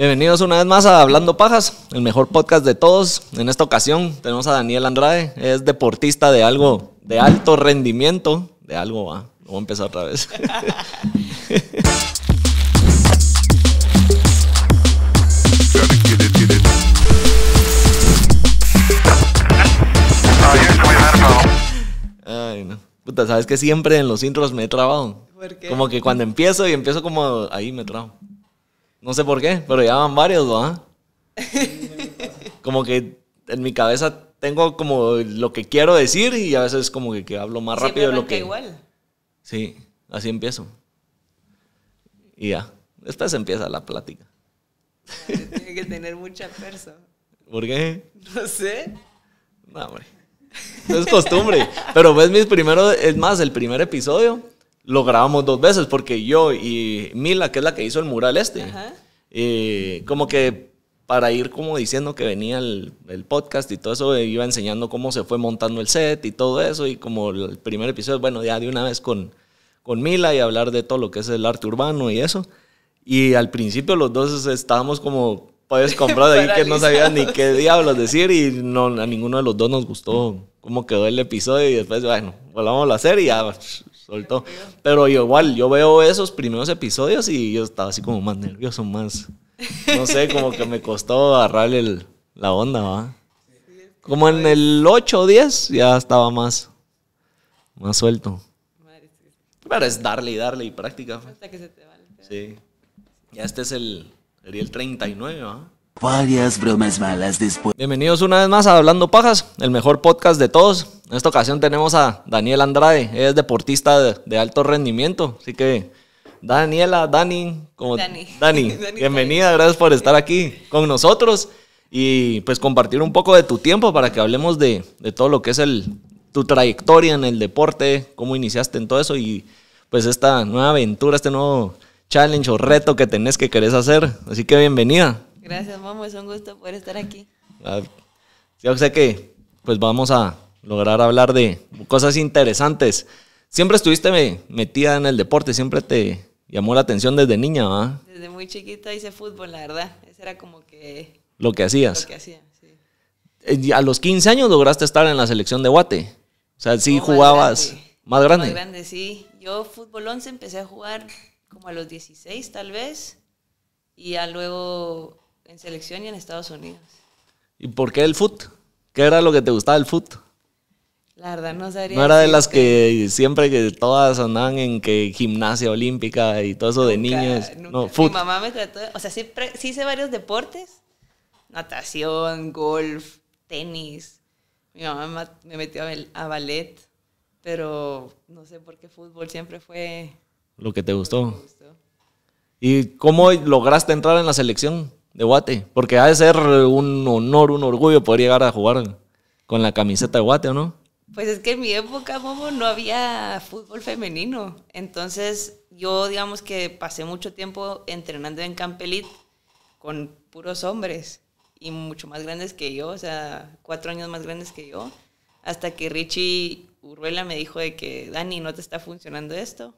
Bienvenidos una vez más a Hablando Pajas, el mejor podcast de todos. En esta ocasión tenemos a Daniel Andrade, es deportista de algo de alto rendimiento, de algo va. vamos a empezar otra vez. Ay, no. Puta, sabes que siempre en los intros me he trabado. Como que cuando empiezo y empiezo como ahí me trabo. No sé por qué, pero ya van varios, ¿no? Como que en mi cabeza tengo como lo que quiero decir y a veces como que, hablo más rápido de lo que... igual. Sí, así empiezo. Y ya, después empieza la plática. Tiene que tener mucha persa. ¿Por qué? No sé. No, hombre. es costumbre. Pero ves mis primeros, es más, el primer episodio lo grabamos dos veces porque yo y Mila, que es la que hizo el mural este, eh, como que para ir como diciendo que venía el, podcast y todo eso, eh, iba enseñando cómo se fue montando el set y todo eso, y como el primer episodio, bueno, ya de una vez con, con Mila y hablar de todo lo que es el arte urbano y eso. Y al principio los dos estábamos como pues comprados ahí que no sabían ni qué diablos decir y no, a ninguno de los dos nos gustó cómo quedó el episodio y después, bueno, volvamos a hacer y ya pero yo igual, yo veo esos primeros episodios y yo estaba así como más nervioso, más... No sé, como que me costó agarrar la onda, ¿va? Como en el 8 o 10 ya estaba más, más suelto. Pero es darle y darle y práctica. Sí. Ya este es el, sería el 39, ¿va? varias bromas malas después. Bienvenidos una vez más a Hablando Pajas, el mejor podcast de todos. En esta ocasión tenemos a Daniel Andrade, es deportista de, alto rendimiento, así que Daniela, Dani, como Dani, bienvenida, gracias por estar aquí con nosotros y pues compartir un poco de tu tiempo para que hablemos de, todo lo que es el, tu trayectoria en el deporte, cómo iniciaste en todo eso y pues esta nueva aventura, este nuevo challenge o reto que tenés que querés hacer. Así que bienvenida. Gracias, Mamo. Es un gusto poder estar aquí. Yo ah, sé que pues vamos a lograr hablar de cosas interesantes. Siempre estuviste metida en el deporte, siempre te llamó la atención desde niña, ¿verdad? Desde muy chiquita hice fútbol, la verdad. Eso era como que... Lo que hacías. Lo que hacía, sí. Eh, a los 15 años lograste estar en la selección de Guate. O sea, sí jugabas... Más grande. Más sí. Yo fútbol 11 empecé a jugar como a los 16 tal vez. Y ya luego en selección y en Estados Unidos. ¿Y por qué el fútbol? ¿Qué era lo que te gustaba del fútbol? La verdad no sabría. No era de las que siempre que todas andaban en que gimnasia olímpica y todo eso de niños. No, Mi mamá me trató, o sea, sí, hice varios deportes. Natación, golf, tenis. Mi mamá me metió a ballet, pero no sé por qué fútbol siempre fue lo que te gustó. ¿Y cómo lograste entrar en la selección? de Guate, porque ha de ser un honor, un orgullo poder llegar a jugar con la camiseta de Guate, ¿o no? Pues es que en mi época, Momo, no había fútbol femenino. Entonces, yo digamos que pasé mucho tiempo entrenando en Campelit con puros hombres y mucho más grandes que yo, o sea, cuatro años más grandes que yo, hasta que Richie Urruela me dijo de que, Dani, no te está funcionando esto,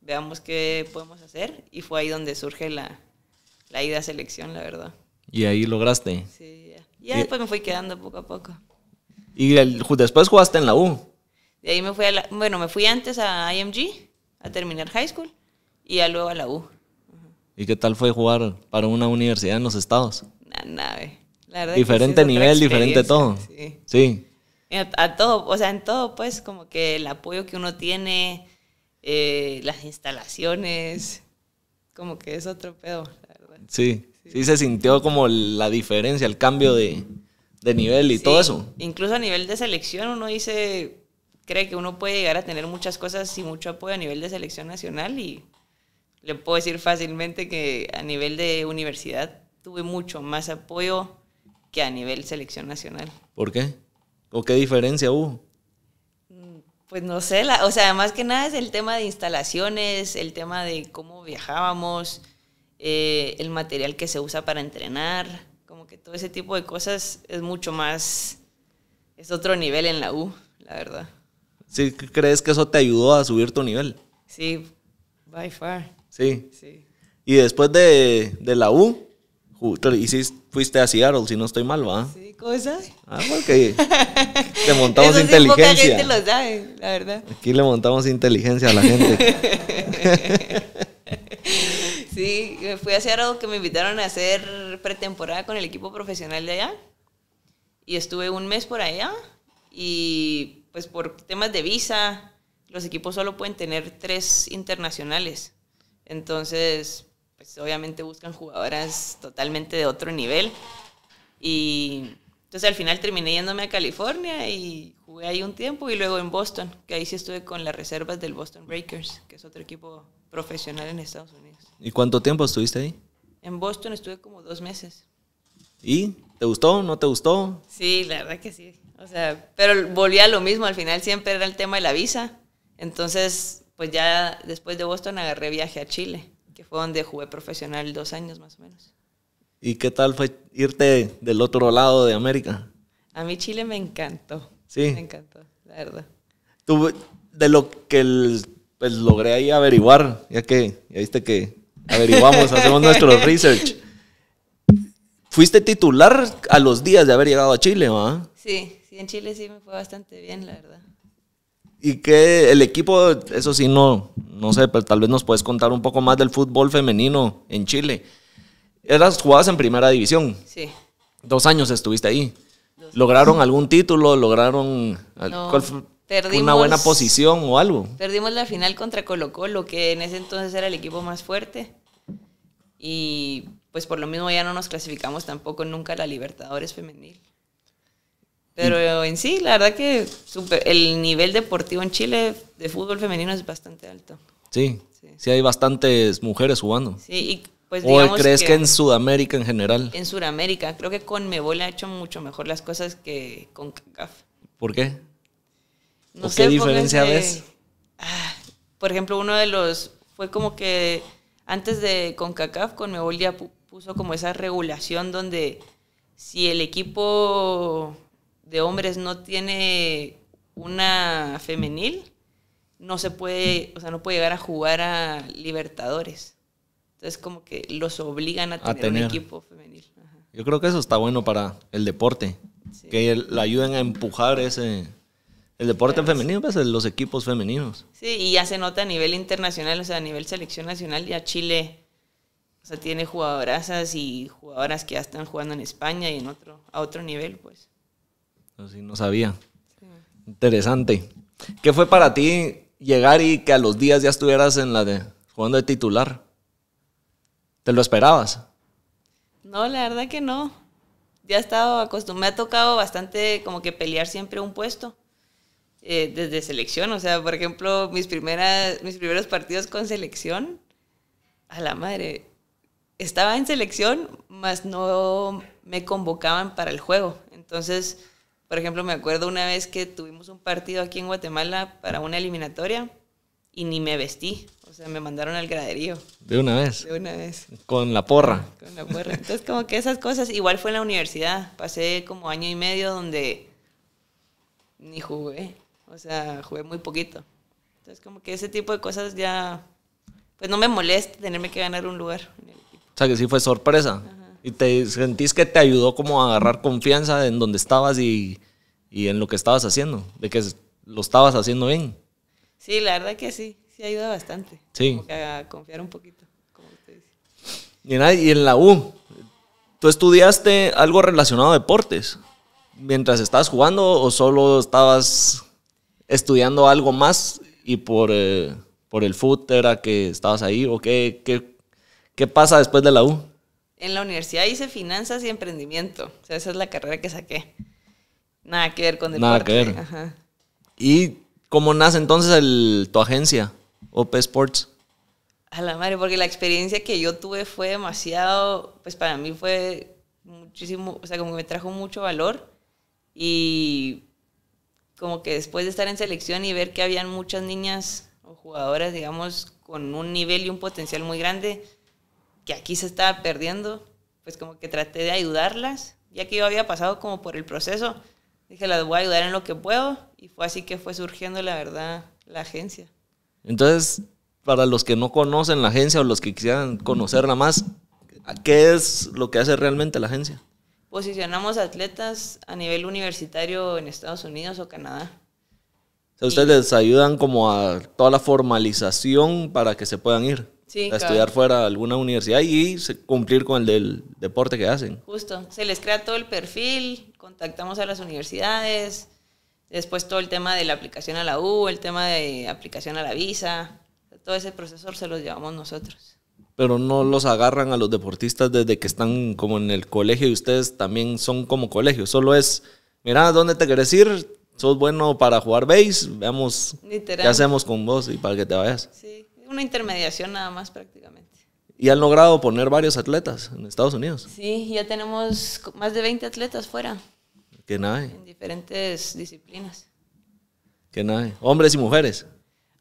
veamos qué podemos hacer. Y fue ahí donde surge la, la ida a selección, la verdad. Y ahí lograste. Sí, ya. y, después me fui quedando poco a poco. ¿Y después jugaste en la U? De ahí me fui a bueno, me fui antes a IMG a terminar high school y ya luego a la U. ¿Y qué tal fue jugar para una universidad en los estados? Nada, Diferente nivel, diferente todo. Sí. A, todo, o sea, en todo pues como que el apoyo que uno tiene, eh, las instalaciones, como que es otro pedo. Sí, sí se sintió como la diferencia, el cambio de, nivel y todo eso. Incluso a nivel de selección uno dice, cree que uno puede llegar a tener muchas cosas y mucho apoyo a nivel de selección nacional y le puedo decir fácilmente que a nivel de universidad tuve mucho más apoyo que a nivel selección nacional. ¿Por qué? ¿O qué diferencia hubo? Pues no sé, o sea, más que nada es el tema de instalaciones, el tema de cómo viajábamos, eh, el material que se usa para entrenar, como que todo ese tipo de cosas es mucho más, es otro nivel en la U, la verdad. ¿Sí crees que eso te ayudó a subir tu nivel? Sí, by far. Sí. sí. Y después de, de la U, y si fuiste a Seattle, si no estoy mal, ¿va? Sí, cosas Ah, porque pues te montamos inteligencia. la verdad. Aquí le montamos inteligencia a la gente. Sí, me fui a hacer algo que me invitaron a hacer pretemporada con el equipo profesional de allá. Y estuve un mes por allá. Y pues por temas de visa, los equipos solo pueden tener tres internacionales. Entonces, pues obviamente buscan jugadoras totalmente de otro nivel. Y entonces al final terminé yéndome a California y jugué ahí un tiempo y luego en Boston, que ahí sí estuve con las reservas del Boston Breakers, que es otro equipo profesional en Estados Unidos. ¿Y cuánto tiempo estuviste ahí? En Boston estuve como dos meses. ¿Y? ¿Te gustó? ¿No te gustó? Sí, la verdad que sí. O sea, pero volví a lo mismo. Al final siempre era el tema de la visa. Entonces, pues ya después de Boston agarré viaje a Chile, que fue donde jugué profesional dos años más o menos. ¿Y qué tal fue irte del otro lado de América? A mí Chile me encantó. Sí. Me encantó, la verdad. Tú, de lo que el pues logré ahí averiguar, ya que, ya viste que averiguamos, hacemos nuestro research. Fuiste titular a los días de haber llegado a Chile, ¿verdad? Sí, sí, en Chile sí me fue bastante bien, la verdad. Y que el equipo, eso sí, no, no sé, pero tal vez nos puedes contar un poco más del fútbol femenino en Chile. Eras jugadas en primera división. Sí. Dos años estuviste ahí. ¿Lograron algún título? ¿Lograron.? una buena posición o algo. Perdimos la final contra Colo Colo, que en ese entonces era el equipo más fuerte. Y pues por lo mismo ya no nos clasificamos tampoco nunca a la Libertadores femenil. Pero en sí, la verdad que el nivel deportivo en Chile de fútbol femenino es bastante alto. Sí, sí, hay bastantes mujeres jugando. Sí, y pues ¿O crees que, en Sudamérica en general? En Sudamérica, creo que con Mebol ha hecho mucho mejor las cosas que con CACAF. ¿Por qué? qué pues, diferencia este, ves? Ah, por ejemplo, uno de los. Fue como que antes de con CONCACAF, con ya puso como esa regulación donde si el equipo de hombres no tiene una femenil, no se puede, o sea, no puede llegar a jugar a Libertadores. Entonces como que los obligan a tener, un equipo femenil. Yo creo que eso está bueno para el deporte, que le ayuden a empujar ese el deporte femenino, pues los equipos femeninos. Sí, y ya se nota a nivel internacional, o sea, a nivel selección nacional, ya Chile, o sea, tiene jugadoras y jugadoras que ya están jugando en España y en otro, a otro nivel, pues. Así no sabía. Interesante. ¿Qué fue para ti llegar y que a los días ya estuvieras en la de jugando de titular? ¿Te lo esperabas? No, la verdad que no. Ya he estado acostumbrado, me ha tocado bastante como que pelear siempre un puesto. Eh, desde selección. O sea, por ejemplo, mis, primeras, mis primeros partidos con selección, a la madre, estaba en selección, mas no me convocaban para el juego. Entonces, por ejemplo, me acuerdo una vez que tuvimos un partido aquí en Guatemala para una eliminatoria y ni me vestí. O sea, me mandaron al graderío. ¿De una vez? De una vez. Con la porra. Con la porra. Entonces, como que esas cosas. Igual fue en la universidad. Pasé como año y medio donde ni jugué. O sea, jugué muy poquito. Entonces, como que ese tipo de cosas ya. Pues no me molesta tenerme que ganar un lugar. En el equipo. O sea, que sí fue sorpresa. Y te sentís que te ayudó como a agarrar confianza en donde estabas y, en lo que estabas haciendo. De que lo estabas haciendo bien. Sí, la verdad que sí. Sí ayuda bastante. Sí. Como que a confiar un poquito, como y en la U, ¿tú estudiaste algo relacionado a deportes? mientras estabas jugando o solo estabas estudiando algo más y por, eh, por el foot era que estabas ahí o qué, qué, pasa después de la U? En la universidad hice finanzas y emprendimiento. O sea, esa es la carrera que saqué. Nada que ver con deporte. Nada que ver. ¿Y cómo nace entonces tu agencia, OP Sports? A la madre, porque la experiencia que yo tuve fue demasiado, pues para mí fue muchísimo, o sea, como que me trajo mucho valor y como que después de estar en selección y ver que habían muchas niñas o jugadoras, digamos, con un nivel y un potencial muy grande, que aquí se estaba perdiendo, pues como que traté de ayudarlas, ya que yo había pasado como por el proceso, dije, las voy a ayudar en lo que puedo, y fue así que fue surgiendo, la verdad, la agencia. Entonces, para los que no conocen la agencia o los que quisieran conocerla más, ¿qué es lo que hace realmente la agencia? posicionamos atletas a nivel universitario en Estados Unidos o Canadá. O sea, ustedes les ayudan como a toda la formalización para que se puedan ir a estudiar fuera de alguna universidad y cumplir con el del deporte que hacen. Justo, se les crea todo el perfil, contactamos a las universidades, después todo el tema de la aplicación a la U, el tema de aplicación a la visa, todo ese proceso se los llevamos nosotros pero no los agarran a los deportistas desde que están como en el colegio y ustedes también son como colegio. Solo es, mira, ¿dónde te querés ir? ¿Sos bueno para jugar base? Veamos qué hacemos con vos y para que te vayas. Sí, una intermediación nada más prácticamente. Y han logrado poner varios atletas en Estados Unidos. Sí, ya tenemos más de 20 atletas fuera. Que nada. En diferentes disciplinas. Que nada. Hombres y mujeres.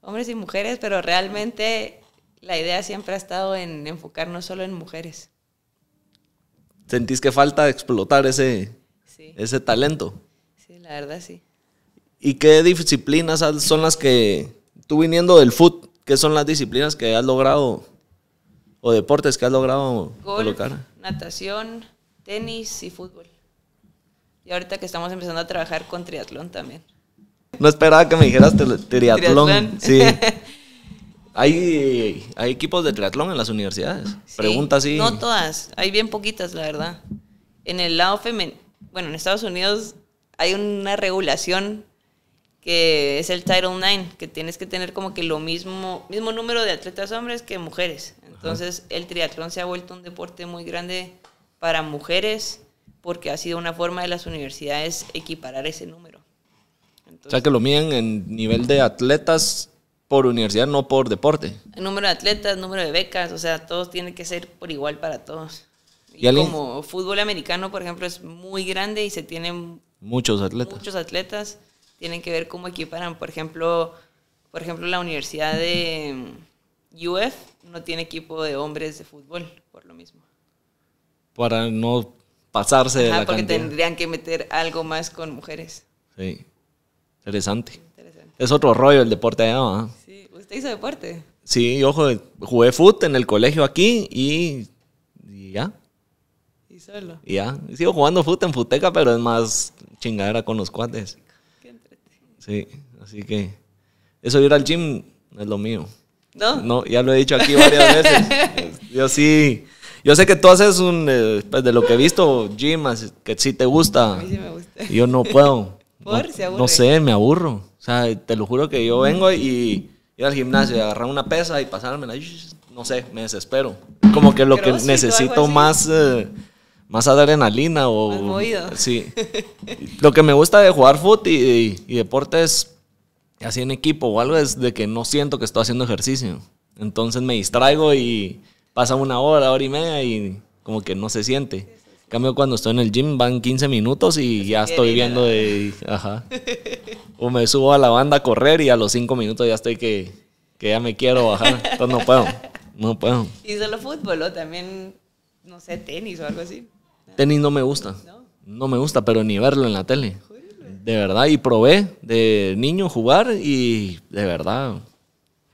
Hombres y mujeres, pero realmente la idea siempre ha estado en enfocarnos solo en mujeres. ¿Sentís que falta explotar ese, ese talento? Sí, la verdad sí. ¿Y qué disciplinas son las que, tú viniendo del foot, qué son las disciplinas que has logrado o deportes que has logrado colocar? Natación, tenis y fútbol. Y ahorita que estamos empezando a trabajar con triatlón también. No esperaba que me dijeras triatlón. ¿Triatlón? Sí. ¿Hay, hay equipos de triatlón en las universidades? Pregunta así. No todas, hay bien poquitas, la verdad. En el lado femenino, bueno, en Estados Unidos hay una regulación que es el Title IX, que tienes que tener como que lo mismo, mismo número de atletas hombres que mujeres. Entonces, el triatlón se ha vuelto un deporte muy grande para mujeres porque ha sido una forma de las universidades equiparar ese número. Entonces, o sea, que lo miden en nivel de atletas por universidad, no por deporte. El número de atletas, número de becas, o sea, todo tiene que ser por igual para todos. Y, como fútbol americano, por ejemplo, es muy grande y se tienen muchos atletas. Muchos atletas tienen que ver cómo equiparan, por ejemplo, por ejemplo, la Universidad de mm, UF no tiene equipo de hombres de fútbol, por lo mismo. Para no pasarse de la porque tendrían que meter algo más con mujeres. Sí. Interesante. Es otro rollo el deporte allá, ¿no? Sí, ¿usted hizo deporte? Sí, yo jugué, fútbol en el colegio aquí y, ya. ¿Y solo? ya. Sigo jugando fútbol en futeca, pero es más chingadera con los cuates. Qué Sí, así que eso ir al gym no es lo mío. ¿No? No, ya lo he dicho aquí varias veces. Yo sí... Yo sé que tú haces un, eh, pues de lo que he visto, gym, que si te gusta. A mí sí me gusta. Yo no puedo. No, sé, me aburro. O sea, te lo juro que yo vengo y ir al gimnasio, agarrar una pesa y pasármela. No sé, me desespero. Como que lo que necesito más... Eh, más adrenalina o... Sí. lo que me gusta de jugar fútbol y, y, y deportes así en equipo o algo es de que no siento que estoy haciendo ejercicio. Entonces me distraigo y pasa una hora, hora y media y como que no se siente cambio, cuando estoy en el gym van 15 minutos y ya estoy viendo de... Ajá. o me subo a la banda a correr y a los 5 minutos ya estoy que, ya me quiero bajar. Entonces no puedo. No puedo. ¿Y solo fútbol o también, no sé, tenis o algo así? Tenis no me gusta. No, me gusta, pero ni verlo en la tele. De verdad, y probé de niño jugar y de verdad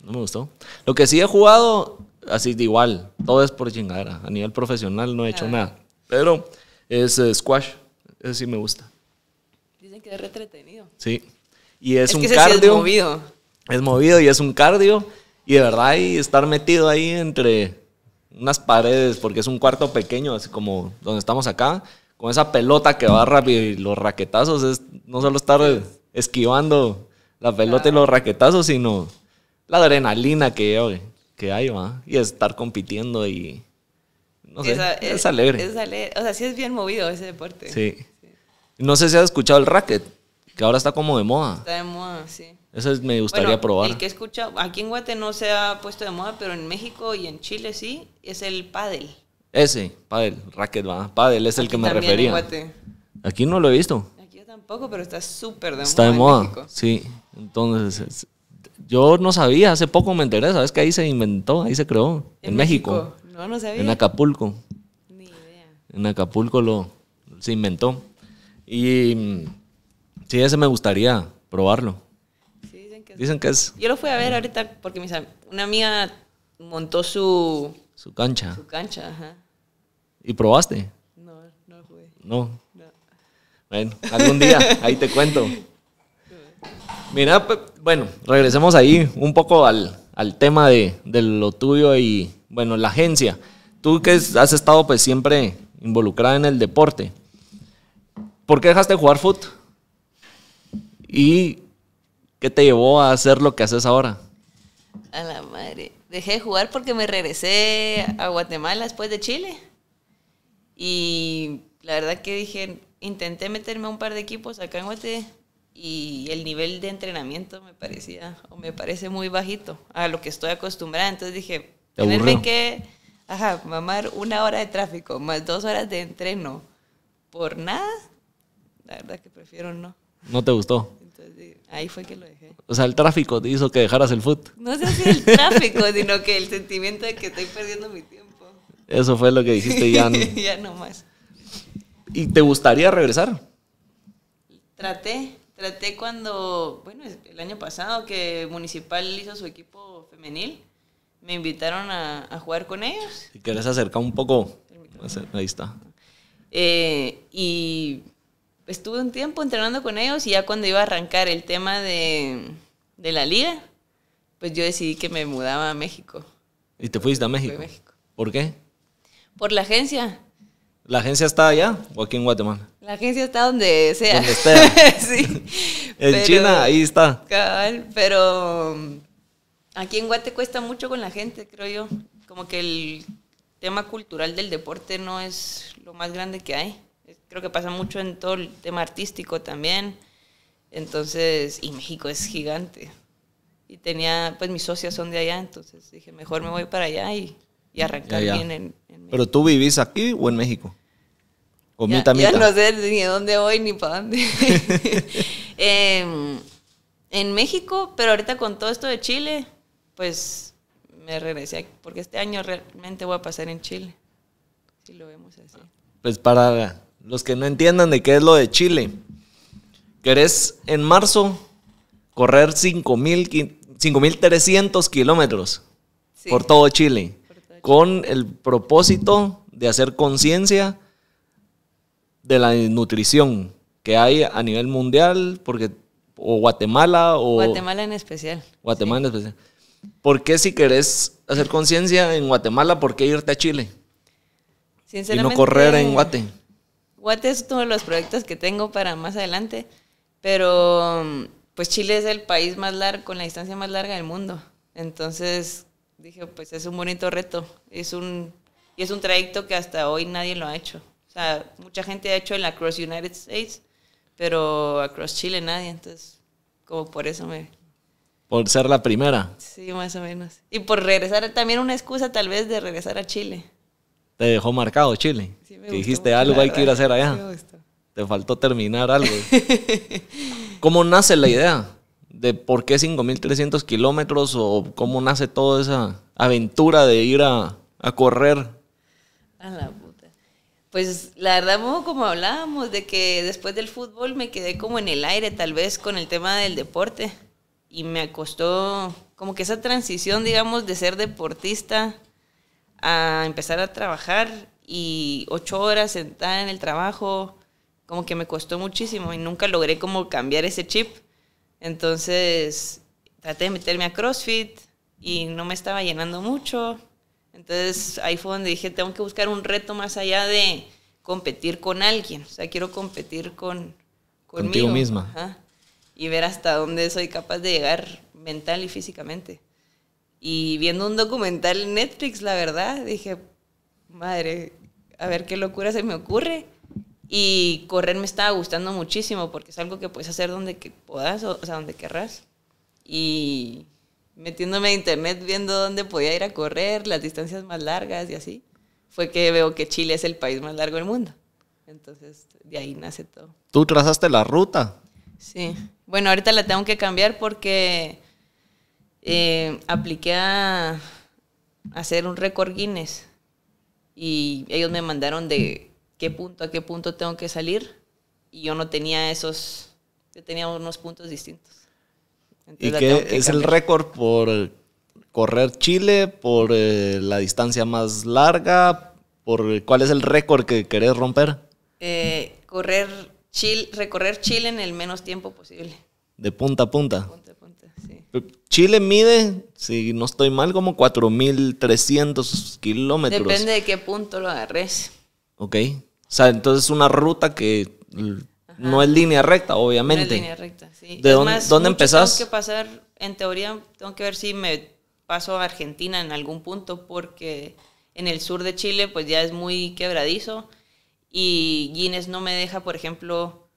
no me gustó. Lo que sí he jugado, así de igual, todo es por chingadera. A nivel profesional no he hecho ah. nada. Pero es eh, squash, ese sí me gusta. Dicen que es retretenido. Sí. Y es, un cardio. es movido. Es movido y es un cardio. Y de verdad, y estar metido ahí entre unas paredes, porque es un cuarto pequeño, así como donde estamos acá, con esa pelota que va rápido y los raquetazos, es no solo estar esquivando la pelota y los raquetazos, sino la adrenalina que, que hay, ¿va? Y estar compitiendo y es, alegre. O sea, sí es bien movido ese deporte. Sí. No sé si has escuchado el racket, que ahora está como de moda. Está de moda, sí. Eso me gustaría probar. El que escucha, aquí en Guate no se ha puesto de moda, pero en México y en Chile sí, es el pádel. Ese, pádel, racket, va. Pádel es el que me refería. En Guate. Aquí no lo he visto. Aquí tampoco, pero está súper de moda. Está de moda, sí. Entonces, yo no sabía, hace poco me enteré, ¿sabes que ahí se inventó, ahí se creó? En, México. No, no sabía. En Acapulco. Ni idea. En Acapulco lo, se inventó. Y mm, sí, ese me gustaría probarlo. Sí, dicen que, es. Yo lo fui a ver ahorita porque una amiga montó su... Su cancha. Su cancha, ajá. ¿Y probaste? No, no lo jugué. No. Bueno, algún día, ahí te cuento. Mira, bueno, regresemos ahí un poco al, tema de, lo tuyo y bueno, la agencia. Tú que has estado pues siempre involucrada en el deporte, ¿por qué dejaste de jugar fútbol? ¿Y qué te llevó a hacer lo que haces ahora? A la madre. Dejé de jugar porque me regresé a Guatemala después de Chile. Y la verdad que dije, intenté meterme a un par de equipos acá en Guate y el nivel de entrenamiento me parecía o me parece muy bajito a lo que estoy acostumbrada. Entonces dije, tenerme que ajá, mamar una hora de tráfico más dos horas de entreno por nada, la verdad que prefiero no. ¿No te gustó? ahí fue que lo dejé. O sea, el tráfico te hizo que dejaras el foot. No sé si el tráfico, sino que el sentimiento de que estoy perdiendo mi tiempo. Eso fue lo que dijiste ya ya no ¿Y te gustaría regresar? Traté, traté cuando, bueno, el año pasado que Municipal hizo su equipo femenil me invitaron a, jugar con ellos. Si querés acercar un poco, ahí está. Eh, y estuve un tiempo entrenando con ellos y ya cuando iba a arrancar el tema de, la liga, pues yo decidí que me mudaba a México. ¿Y te fuiste a México? ¿Por qué? Por la agencia. ¿La agencia está allá o aquí en Guatemala? La agencia está donde sea. Donde sí. en China, ahí está. Cabal, pero aquí en Guate cuesta mucho con la gente, creo yo. Como que el tema cultural del deporte no es lo más grande que hay. Creo que pasa mucho en todo el tema artístico también. Entonces, y México es gigante. Y tenía, pues mis socias son de allá, entonces dije, mejor me voy para allá y, arrancar bien en, México. ¿Pero tú vivís aquí o en México? ¿O ya, ya no sé ni dónde voy ni para dónde. Em, en México, pero ahorita con todo esto de Chile, pues me regresé, porque este año realmente voy a pasar en Chile, si lo vemos así. Pues para los que no entiendan de qué es lo de Chile, querés en marzo correr 5.300 kilómetros por todo Chile, por todo Chile, con el propósito de hacer conciencia de la nutrición que hay a nivel mundial, porque o Guatemala o... Guatemala en especial. Guatemala en especial ¿Por qué si querés hacer conciencia en Guatemala, por qué irte a Chile? y no correr en Guate. Guate es uno de los proyectos que tengo para más adelante, pero pues Chile es el país más largo, con la distancia más larga del mundo. Entonces dije, pues es un bonito reto, es un, y es un trayecto que hasta hoy nadie lo ha hecho. O sea, mucha gente ha hecho en la Cross United States, pero across Chile nadie, entonces como por eso me, por ser la primera. Sí, más o menos. Y por regresar, también una excusa tal vez de regresar a Chile. Te dejó marcado Chile. Sí, dijiste algo hay que ir a hacer allá. Te faltó terminar algo. ¿Cómo nace la idea de por qué 5.300 kilómetros o cómo nace toda esa aventura de ir a, correr? A la puta. Pues la verdad, como hablábamos, de que después del fútbol me quedé como en el aire tal vez con el tema del deporte y me costó como que esa transición, digamos, de ser deportista a empezar a trabajar y ocho horas sentada en el trabajo, como que me costó muchísimo y nunca logré como cambiar ese chip. Entonces traté de meterme a CrossFit y no me estaba llenando mucho. Entonces ahí fue donde dije, tengo que buscar un reto más allá de competir con alguien. O sea, quiero competir con... Conmigo. misma y ver hasta dónde soy capaz de llegar mental y físicamente. Y viendo un documental en Netflix, la verdad, dije, madre, a ver qué locura se me ocurre. Y correr me estaba gustando muchísimo porque es algo que puedes hacer donde puedas, o, sea, donde querrás. Y metiéndome en internet, viendo dónde podía ir a correr, las distancias más largas y así, fue que veo que Chile es el país más largo del mundo. Entonces, de ahí nace todo. ¿Tú trazaste la ruta? Sí. Bueno, ahorita la tengo que cambiar porque eh, apliqué a hacer un récord Guinness y ellos me mandaron de qué punto a qué punto tengo que salir y yo no tenía esos, yo tenía unos puntos distintos. ¿Y qué es el récord por eh, correr Chile, por eh, la distancia más larga, por cuál es el récord que querés romper? correr Chile, recorrer Chile en el menos tiempo posible. De punta a punta. punta, a punta Chile mide, si no estoy mal, como 4.300 kilómetros. Depende de qué punto lo agarres. Ok. O sea, entonces una ruta que no es línea recta, obviamente. No es línea recta, sí. ¿De dónde, dónde empezás? Tengo que pasar, en teoría, tengo que ver si me paso a Argentina en algún punto, porque en el sur de Chile, pues ya es muy quebradizo y Guinness no me deja, por ejemplo,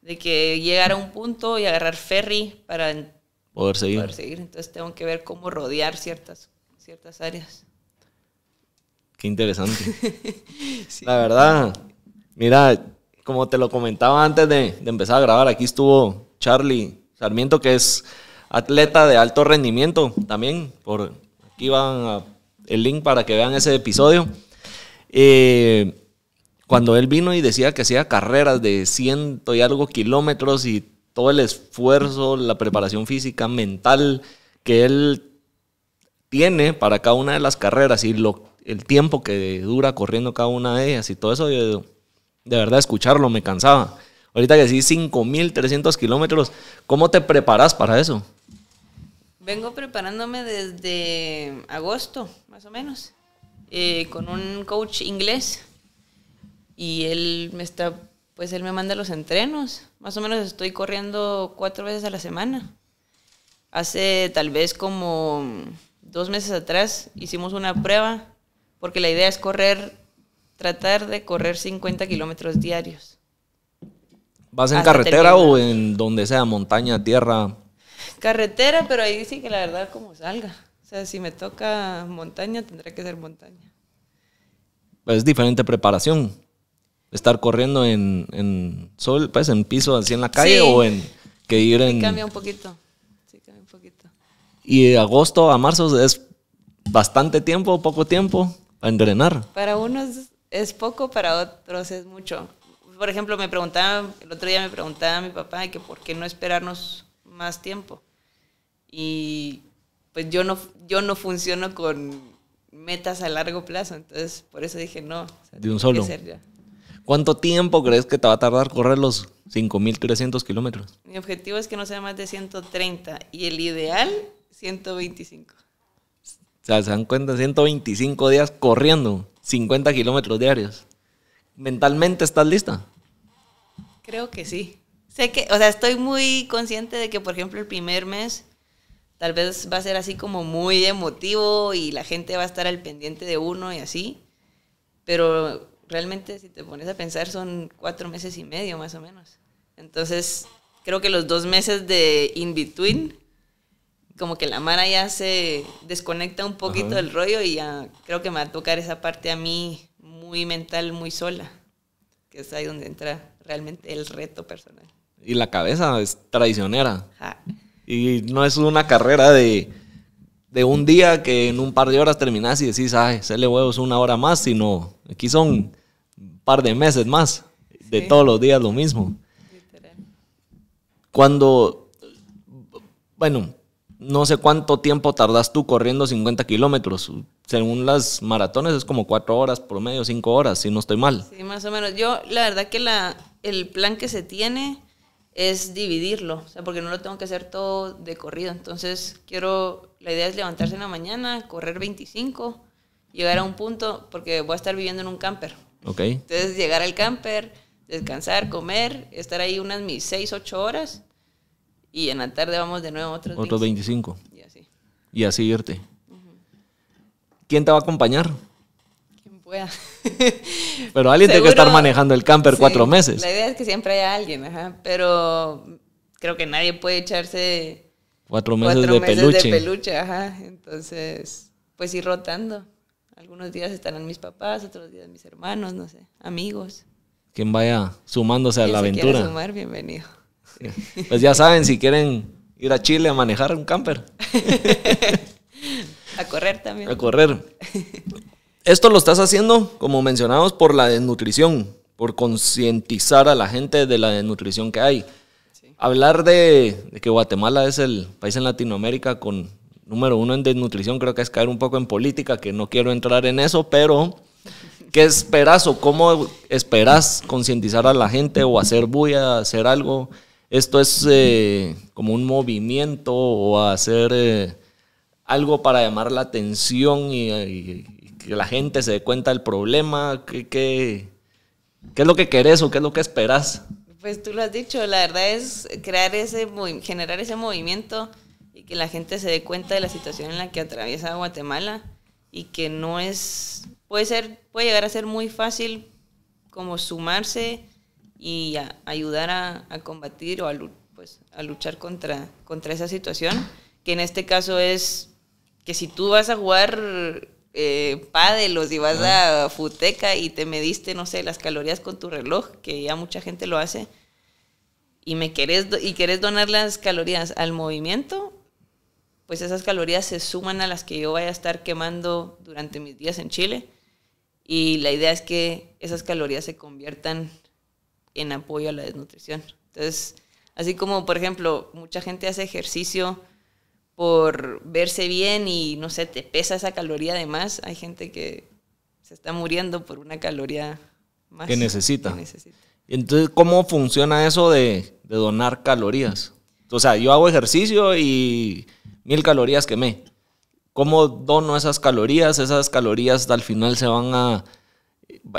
de que llegar a un punto y agarrar ferry para poder seguir. seguir. Entonces tengo que ver cómo rodear ciertas, ciertas áreas. Qué interesante. La verdad, mira, como te lo comentaba antes de, empezar a grabar, aquí estuvo Charlie Sarmiento, que es atleta de alto rendimiento también. Por aquí van el link para que vean ese episodio. Eh, cuando él vino y decía que hacía carreras de ciento y algo kilómetros y todo el esfuerzo, la preparación física, mental que él tiene para cada una de las carreras y lo, el tiempo que dura corriendo cada una de ellas y todo eso, de verdad escucharlo me cansaba. Ahorita que decís 5.300 kilómetros, ¿cómo te preparas para eso? Vengo preparándome desde agosto, más o menos, eh, con un coach inglés y él me está, pues él me manda los entrenos. Más o menos estoy corriendo cuatro veces a la semana. Hace tal vez como dos meses atrás hicimos una prueba, porque la idea es correr, tratar de correr 50 kilómetros diarios. ¿Vas en carretera o en donde sea, montaña, tierra? Carretera, pero ahí sí que la verdad como salga. O sea, si me toca montaña, tendrá que ser montaña. Es diferente preparación estar corriendo en, sol, pues en piso así en la calle o en que ir en... cambia un poquito, sí, cambia un poquito. Y agosto a marzo es bastante tiempo, poco tiempo a entrenar. Para unos es poco, para otros es mucho. Por ejemplo, me preguntaba, el otro día me preguntaba mi papá que por qué no esperarnos más tiempo. Y pues yo no, yo no funciono con metas a largo plazo, entonces por eso dije no. de un solo. ya. ¿Cuánto tiempo crees que te va a tardar correr los 5.300 kilómetros? Mi objetivo es que no sea más de 130 y el ideal 125. O sea, se dan cuenta, 125 días corriendo, 50 kilómetros diarios. ¿Mentalmente estás lista? Creo que sí. Sé que, o sea, estoy muy consciente de que, por ejemplo, el primer mes tal vez va a ser así como muy emotivo y la gente va a estar al pendiente de uno y así. Pero realmente si te pones a pensar son cuatro meses y medio más o menos. Entonces, creo que los dos meses de in between, como que la Mara ya se desconecta un poquito del rollo y ya creo que me va a tocar esa parte a mí muy mental, muy sola, que es ahí donde entra realmente el reto personal. Y la cabeza es traicionera. Y no es una carrera de de un día que en un par de horas terminás y decís, ay, le huevos una hora más, sino aquí son un par de meses más, de todos los días lo mismo. Cuando, bueno, no sé cuánto tiempo tardas tú corriendo 50 kilómetros. Según las maratones es como 4 horas por medio, 5 horas, si no estoy mal. Sí, más o menos. Yo, la verdad que la, el plan que se tiene es dividirlo, o sea, porque no lo tengo que hacer todo de corrido. Entonces, quiero, la idea es levantarse en la mañana, correr 25, llegar a un punto, porque voy a estar viviendo en un camper. Ok. Entonces, llegar al camper, descansar, comer, estar ahí unas mis 6, 8 horas, y en la tarde vamos de nuevo otros, otros 25. Y así. Y así irte. ¿Quién te va a acompañar? ¿Quién pueda. Pero alguien tiene que estar manejando el camper cuatro meses. La idea es que siempre haya alguien, Pero creo que nadie puede echarse cuatro meses, de, peluche. de Entonces, pues ir rotando. Algunos días estarán mis papás, otros días mis hermanos, no sé, amigos. Quien vaya sumándose a la aventura. Pues ya saben, si quieren ir a Chile a manejar un camper. a correr también. A correr. Esto lo estás haciendo, como mencionamos, por la desnutrición, por concientizar a la gente de la desnutrición que hay. Hablar de, que Guatemala es el país en Latinoamérica con número uno en desnutrición, creo que es caer un poco en política, que no quiero entrar en eso, pero ¿qué esperas o cómo esperas concientizar a la gente o hacer bulla, hacer algo? Esto es eh, como un movimiento o hacer eh, algo para llamar la atención y, que la gente se dé cuenta del problema? ¿Qué, qué, es lo que querés o qué es lo que esperás? Pues tú lo has dicho, la verdad es crear ese generar ese movimiento y que la gente se dé cuenta de la situación en la que atraviesa Guatemala y que no es puede ser puede llegar a ser muy fácil como sumarse y ayudar a, combatir o a, pues, a luchar contra, contra esa situación, que en este caso es que si tú vas a jugar eh, pádel o si vas a futeca y te mediste, no sé, las calorías con tu reloj, que ya mucha gente lo hace, y, me querés, y querés donar las calorías al movimiento, pues esas calorías se suman a las que yo vaya a estar quemando durante mis días en Chile. Y la idea es que esas calorías se conviertan en apoyo a la desnutrición. Entonces, así como, por ejemplo, mucha gente hace ejercicio por verse bien y no sé, te pesa esa caloría de más. Hay gente que se está muriendo por una caloría más. Que necesita. Entonces, ¿cómo funciona eso de, donar calorías? O sea, yo hago ejercicio y mil calorías quemé. ¿Cómo dono esas calorías? Esas calorías al final se van a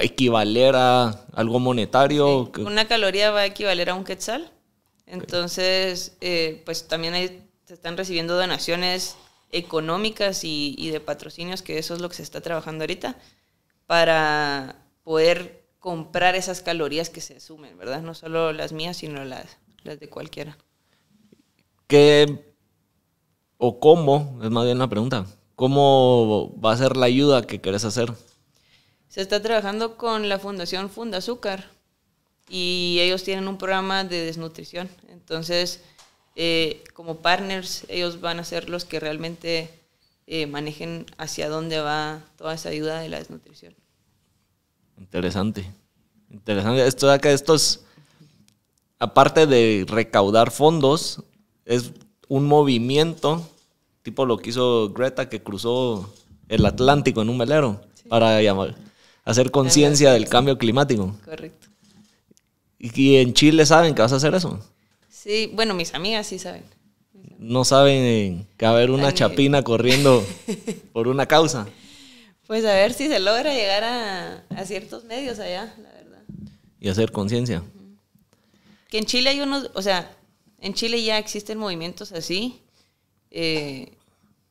equivaler a algo monetario. una caloría va a equivaler a un quetzal. Entonces, eh, pues también hay se están recibiendo donaciones económicas y, de patrocinios, que eso es lo que se está trabajando ahorita, para poder comprar esas calorías que se sumen, ¿verdad? No solo las mías, sino las, las de cualquiera. ¿Qué o cómo, es más bien la pregunta, cómo va a ser la ayuda que querés hacer? Se está trabajando con la Fundación Fundazúcar y ellos tienen un programa de desnutrición. Entonces, eh, como partners, ellos van a ser los que realmente eh, manejen hacia dónde va toda esa ayuda de la desnutrición. Interesante. Interesante. Esto acá, estos, aparte de recaudar fondos, es un movimiento, tipo lo que hizo Greta, que cruzó el Atlántico en un velero, para hacer conciencia del cambio climático. Correcto. Y en Chile saben que vas a hacer eso. Sí, bueno, mis amigas sí saben. No saben eh, que haber una chapina corriendo por una causa. Pues a ver si se logra llegar a, ciertos medios allá, la verdad. Y hacer conciencia. Que en Chile hay unos, o sea, en Chile ya existen movimientos así, eh,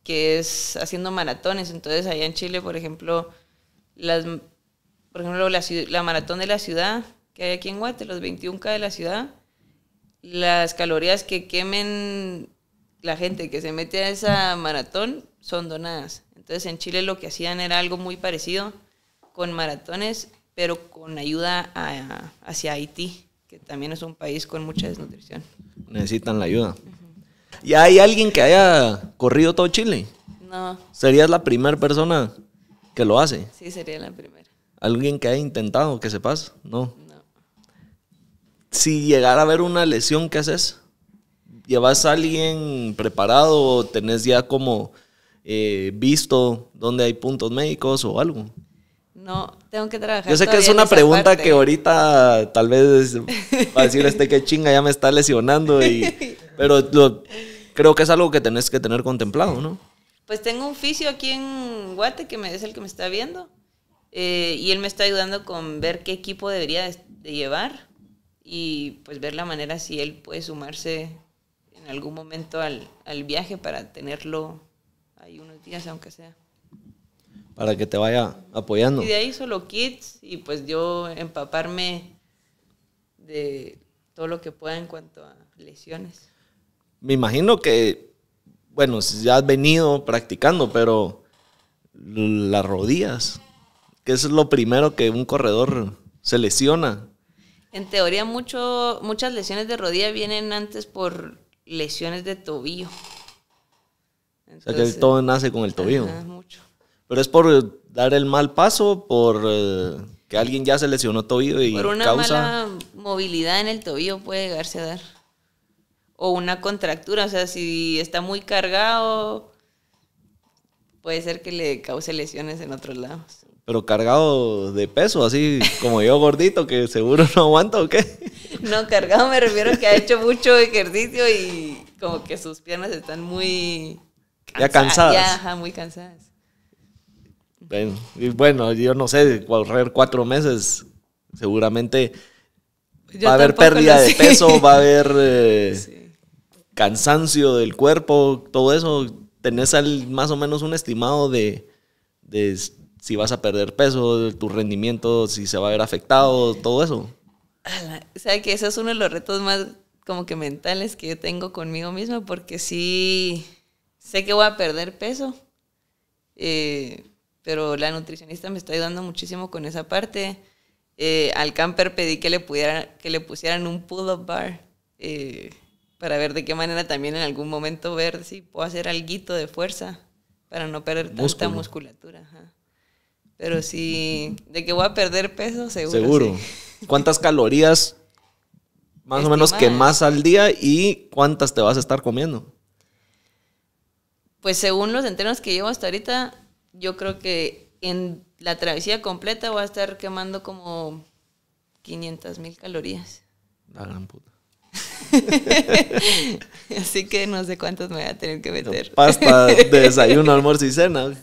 que es haciendo maratones. Entonces allá en Chile, por ejemplo, las, por ejemplo la, maratón de la ciudad, que hay aquí en Guate, los 21K de la ciudad, las calorías que quemen la gente que se mete a esa maratón son donadas. Entonces en Chile lo que hacían era algo muy parecido con maratones, pero con ayuda hacia Haití, que también es un país con mucha desnutrición. Necesitan la ayuda. ¿Y hay alguien que haya corrido todo Chile? No. ¿Serías la primera persona que lo hace? Sí, sería la primera. ¿Alguien que haya intentado que sepas? No si llegara a haber una lesión, ¿qué haces? ¿Llevas a alguien preparado o tenés ya como eh, visto dónde hay puntos médicos o algo? No, tengo que trabajar. Yo sé que es una pregunta que ahorita tal vez va a decir este que chinga ya me está lesionando, y, pero creo que es algo que tenés que tener contemplado, ¿no? Pues tengo un oficio aquí en Guate que me, es el que me está viendo eh, y él me está ayudando con ver qué equipo debería llevar y pues ver la manera si él puede sumarse en algún momento al, viaje para tenerlo ahí unos días, aunque sea. Para que te vaya apoyando. Y de ahí solo kits y pues yo empaparme de todo lo que pueda en cuanto a lesiones. Me imagino que, bueno, ya has venido practicando, pero las rodillas, que es lo primero que un corredor se lesiona en teoría mucho, muchas lesiones de rodilla vienen antes por lesiones de tobillo. o sea que todo nace con el tobillo. Pero es por eh, dar el mal paso, por eh, que alguien ya se lesionó tobillo y por una mala movilidad en el tobillo puede llegarse a dar. O una contractura, o sea, si está muy cargado, puede ser que le cause lesiones en otros lados. Pero cargado de peso, así como yo gordito, que seguro no aguanto o qué. No, cargado me refiero a que ha hecho mucho ejercicio y como que sus piernas están muy... Cansadas. Ya cansadas. muy cansadas. Bueno, y bueno, yo no sé, correr cuatro meses, seguramente va a haber pérdida de peso, va a haber eh, cansancio del cuerpo, todo eso. ¿Tenés al, más o menos un estimado de, de si vas a perder peso, tu rendimiento, si se va a ver afectado, todo eso. O sea, que ese es uno de los retos más como que mentales que yo tengo conmigo mismo porque sí sé que voy a perder peso, eh, pero la nutricionista me está ayudando muchísimo con esa parte. Eh, al camper pedí que le, pudiera, que le pusieran un pull-up bar eh, para ver de qué manera también en algún momento ver si puedo hacer algo de fuerza para no perder tanta musculatura. Ajá. Pero sí, de que voy a perder peso, seguro. Seguro. ¿Cuántas calorías más o menos quemas al día y cuántas te vas a estar comiendo? Pues según los entrenos que llevo hasta ahorita, yo creo que en la travesía completa voy a estar quemando como 500 mil calorías. La gran puta. Así que no sé cuántas me voy a tener que meter. Pasta, de desayuno, almuerzo y cena.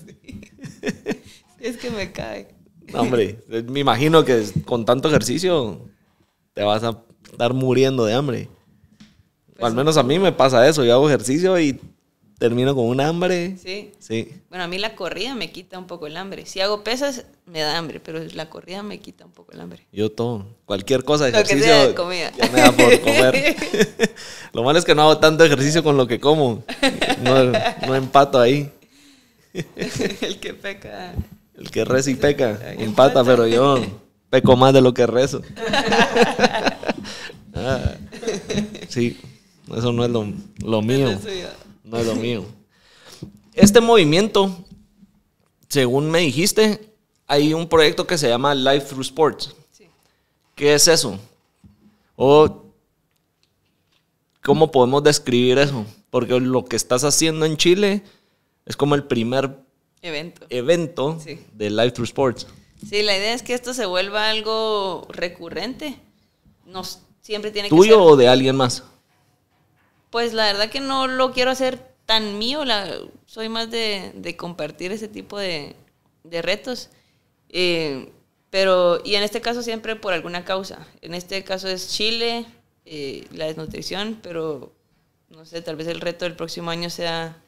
Es que me cae. hombre, me imagino que con tanto ejercicio te vas a estar muriendo de hambre. al menos a mí me pasa eso. Yo hago ejercicio y termino con un hambre. Sí. Sí. Bueno, a mí la corrida me quita un poco el hambre. Si hago pesas, me da hambre, pero la corrida me quita un poco el hambre. Yo todo. Cualquier cosa lo ejercicio. Ya me da por comer. lo malo es que no hago tanto ejercicio con lo que como. no empato ahí. el que peca. El que reza y peca, eh, eh, empata, pero yo peco más de lo que rezo. Ah, sí, eso no es lo, mío. No es lo mío. Este movimiento, según me dijiste, hay un proyecto que se llama Life Through Sports. ¿Qué es eso? ¿O cómo podemos describir eso? Porque lo que estás haciendo en Chile es como el primer evento, evento de Life Through Sports. Sí, la idea es que esto se vuelva algo recurrente. Nos, siempre tiene ¿Tuyo ser... o de alguien más? Pues la verdad que no lo quiero hacer tan mío. La, soy más de, compartir ese tipo de, retos. Eh, pero, y en este caso siempre por alguna causa. En este caso es Chile, eh, la desnutrición, pero no sé, tal vez el reto del próximo año sea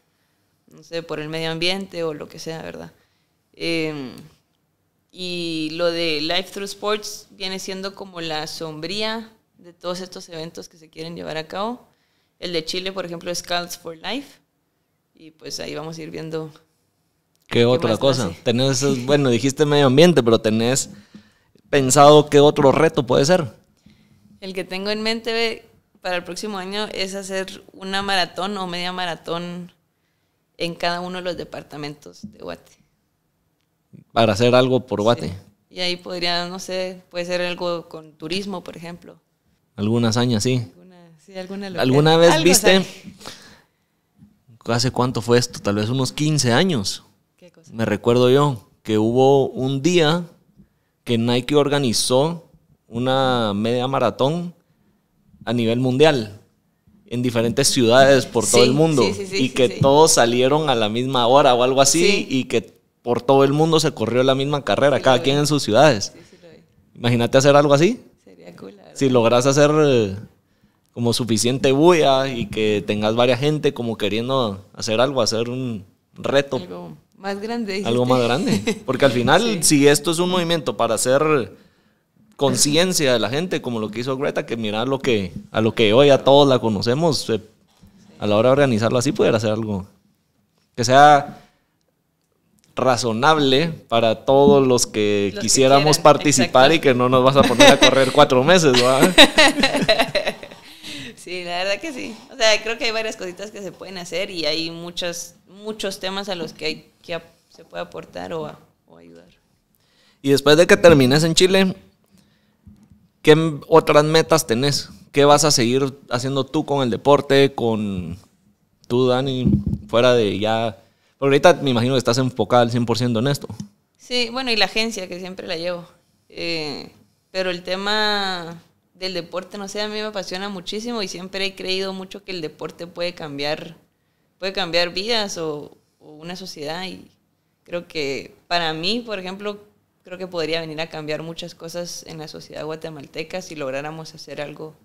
no sé, por el medio ambiente o lo que sea, ¿verdad? Em, y lo de Life Through Sports viene siendo como la sombría de todos estos eventos que se quieren llevar a cabo. El de Chile, por ejemplo, es Calls for Life. Y pues ahí vamos a ir viendo. ¿Qué, otra cosa? bueno, dijiste medio ambiente, pero tenés pensado qué otro reto puede ser. El que tengo en mente para el próximo año es hacer una maratón o media maratón en cada uno de los departamentos de Guate. Para hacer algo por Guate. Y ahí podría, no sé, puede ser algo con turismo, por ejemplo. Algunas años, sí. Alguna, alguna, vez viste? ¿Hace cuánto fue esto? Tal vez unos 15 años. Me recuerdo yo que hubo un día que Nike organizó una media maratón a nivel mundial en diferentes ciudades por todo el mundo y que todos salieron a la misma hora o algo así y que por todo el mundo se corrió la misma carrera, cada quien en sus ciudades. Imagínate hacer algo así. Sería cool. Si logras hacer eh, como suficiente bulla y que tengas varias gente como queriendo hacer algo, hacer un reto. Algo más grande. Algo más grande. Porque al final, si esto es un movimiento para hacer conciencia de la gente, como lo que hizo Greta, que mirar lo que, a lo que hoy a todos la conocemos, eh, a la hora de organizarlo así, pudiera hacer algo que sea razonable para todos los que quisiéramos participar y que no nos vas a poner a correr cuatro meses, ¿verdad? Sí, la verdad que sí. O sea, creo que hay varias cositas que se pueden hacer y hay muchos, muchos temas a los que, hay, que se puede aportar o, o ayudar. Y después de que termines en Chile, ¿Qué otras metas tenés? ¿Qué vas a seguir haciendo tú con el deporte, con tú, Dani, fuera de ya... Porque ahorita me imagino que estás enfocada al 100% en esto. Sí, bueno, y la agencia, que siempre la llevo. Eh, pero el tema del deporte, no sé, a mí me apasiona muchísimo y siempre he creído mucho que el deporte puede cambiar, puede cambiar vidas o una sociedad. Y creo que para mí, por ejemplo, creo que podría venir a cambiar muchas cosas en la sociedad guatemalteca si lográramos hacer algo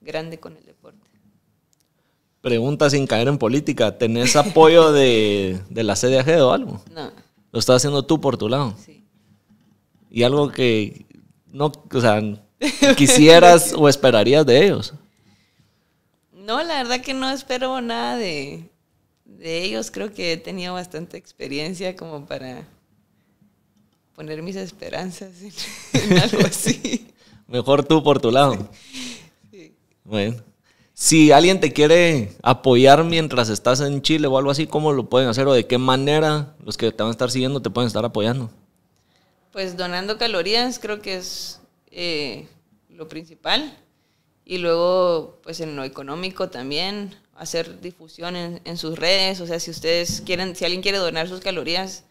grande con el deporte. Pregunta sin caer en política, ¿tenés apoyo de, de la CDAG o algo? No. ¿Lo estás haciendo tú por tu lado? Sí. ¿Y algo que no, o sea, quisieras o esperarías de ellos? No, la verdad que no espero nada de ellos. Creo que he tenido bastante experiencia como para mis esperanzas en, algo así. Mejor tú por tu lado. Bueno. Si alguien te quiere apoyar mientras estás en Chile o algo así, ¿cómo lo pueden hacer o de qué manera los que te van a estar siguiendo te pueden estar apoyando? Pues donando calorías creo que es eh, lo principal. Y luego, pues en lo económico también, hacer difusión en, en sus redes. O sea, si ustedes quieren, si alguien quiere donar sus calorías,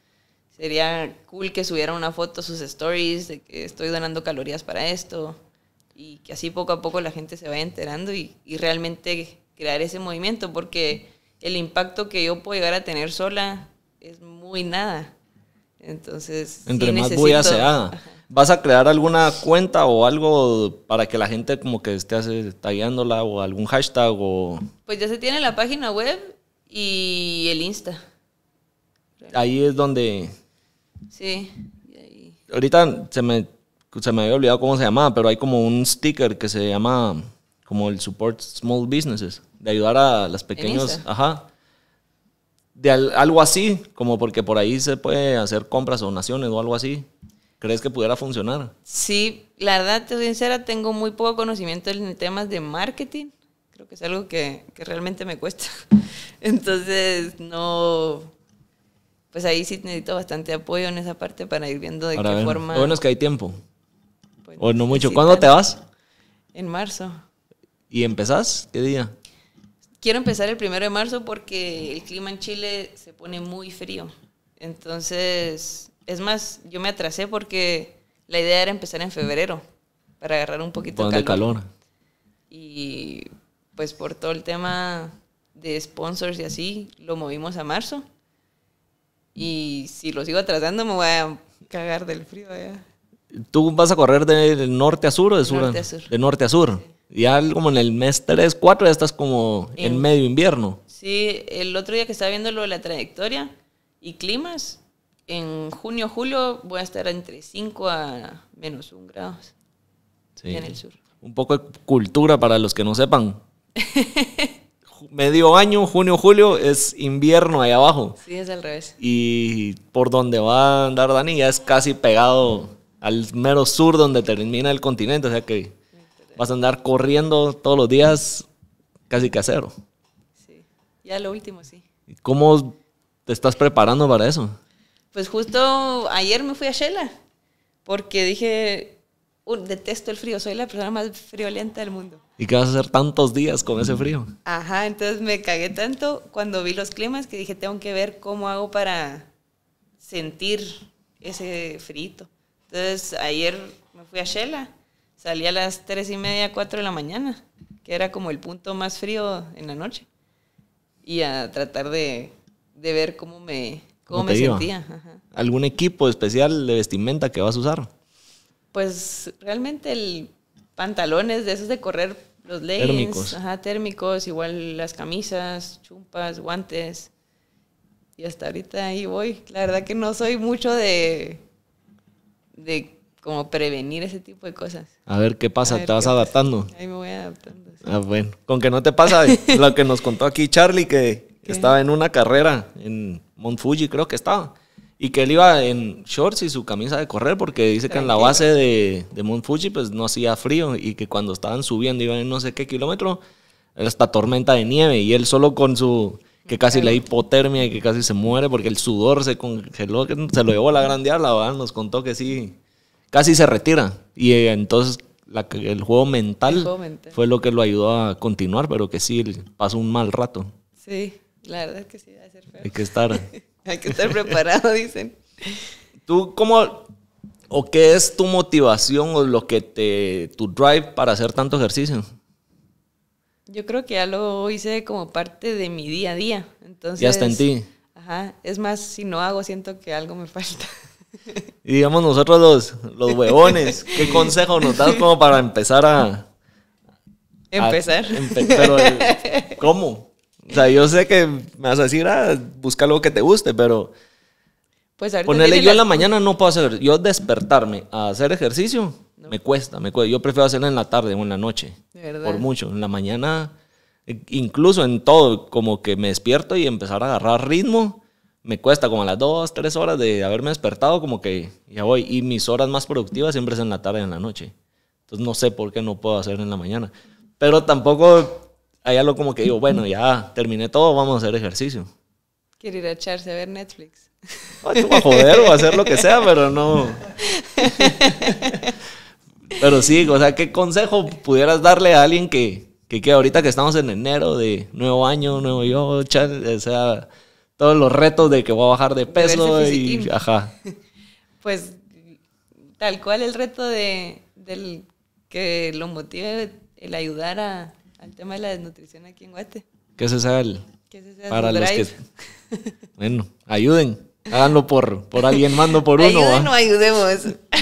sería cool que subiera una foto sus stories de que estoy donando calorías para esto y que así poco a poco la gente se vaya enterando y, realmente crear ese movimiento porque el impacto que yo puedo llegar a tener sola es muy nada. Entonces, entre más bulla ¿Vas a crear alguna cuenta o algo para que la gente como que esté tallándola o algún hashtag o...? Pues ya se tiene la página web y el Insta. Ahí es donde Sí. Ahorita se me, se me había olvidado cómo se llamaba, pero hay como un sticker que se llama como el Support Small Businesses, de ayudar a las pequeños. Ajá. De algo así, como porque por ahí se puede hacer compras o donaciones o algo así. ¿Crees que pudiera funcionar? Sí, la verdad, te soy sincera, tengo muy poco conocimiento en temas de marketing. Creo que es algo que realmente me cuesta. Entonces, no, pues ahí sí necesito bastante apoyo en esa parte para ir viendo de qué forma. bueno es que hay tiempo. Pues, o no mucho. ¿Cuándo te vas? En marzo. ¿Y empezás? ¿Qué día? Quiero empezar el primero de marzo porque el clima en Chile se pone muy frío. Entonces, es más, yo me atrasé porque la idea era empezar en febrero para agarrar un poquito de calor. Y pues por todo el tema de sponsors y así, lo movimos a marzo. Y si lo sigo atrasando, me voy a cagar del frío allá. ¿Tú vas a correr de norte a sur o de sur? Norte a sur. De norte a sur. Sí. Ya como en el mes 3, 4 ya estás como en, medio invierno. Sí, el otro día que estaba viendo lo de la trayectoria y climas, en junio, julio voy a estar entre 5 a menos 1 grados en el sur. Un poco de cultura para los que no sepan. medio año, junio, julio, es invierno ahí abajo. Sí, es al revés. Y por donde va a andar Dani ya es casi pegado al mero sur donde termina el continente, o sea que vas a andar corriendo todos los días casi casero. Sí, ya lo último, sí. ¿Cómo te estás preparando para eso? Pues justo ayer me fui a Shela, porque dije, Uh, detesto el frío, soy la persona más friolenta del mundo. ¿Y qué vas a hacer tantos días con ese frío? Ajá, entonces me cagué tanto cuando vi los climas que dije, tengo que ver cómo hago para sentir ese frito. Entonces ayer me fui a Shela, salí a las tres y media, cuatro de la mañana, que era como el punto más frío en la noche, y a tratar de, ver cómo me, sentía. ¿Algún equipo especial de vestimenta que vas a usar? pues realmente el pantalones de esos de correr, los leggings, térmicos, ajá, térmicos igual las camisas, chumpas, guantes. Y hasta ahorita ahí voy. La verdad que no soy mucho de de como prevenir ese tipo de cosas. A ver qué pasa, te vas adaptando. Ahí me voy adaptando. Ah, bueno, con que no te pasa eh, lo que nos contó aquí Charlie, que estaba en una carrera en Mont Fuji, creo que estaba. Y que él iba en shorts y su camisa de correr porque dice que en la base de, de Mount Fuji pues no hacía frío y que cuando estaban subiendo iban en no sé qué kilómetro, hasta tormenta de nieve y él solo con su que casi la hipotermia y que casi se muere porque el sudor se congeló, se lo llevó a la gran diabla, nos contó que sí, casi se retira y eh, entonces el, juego mental fue lo que lo ayudó a continuar, pero que sí pasó un mal rato. Sí, la verdad es que sí, debe ser feo. Hay que estar Hay que estar preparado, dicen. ¿Tú cómo o qué es tu motivación o lo que te tu drive para hacer tanto ejercicio? Yo creo que ya lo hice como parte de mi día a día. Entonces, ya está en ti. Ajá. Es más, si no hago, siento que algo me falta. Y digamos nosotros los, los huevones, ¿qué consejo nos das como para empezar a... Empezar. A, ¿Cómo? O sea, yo sé que me vas a decir, ah, busca algo que te guste, pero. Pues ponerle yo en la mañana no puedo hacer. Yo despertarme a hacer ejercicio me cuesta, me Yo prefiero hacerlo en la tarde o en la noche. Por mucho. En la mañana, e, incluso en todo, como que me despierto y empezar a agarrar ritmo, me cuesta como a las dos, tres horas de haberme despertado, como que ya voy. Y mis horas más productivas siempre es en la tarde o en la noche. Entonces no sé por qué no puedo hacer en la mañana. Pero tampoco allá lo como que digo, bueno, ya terminé todo, vamos a hacer ejercicio. quiero ir a echarse a ver Netflix. Ay, a joder o a hacer lo que sea, pero no. Pero sí, o sea, ¿qué consejo pudieras darle a alguien que, que, ahorita que estamos en enero de nuevo año, nuevo yo, o sea, todos los retos de que voy a bajar de peso y ajá. Pues tal cual el reto de del que lo motive el ayudar a, al tema de la desnutrición aquí en Guate. ¿Qué se sabe? El, ¿Qué se sabe para los que... Bueno, ayuden. Háganlo por, por alguien mando por uno. Ayuden o ayudemos.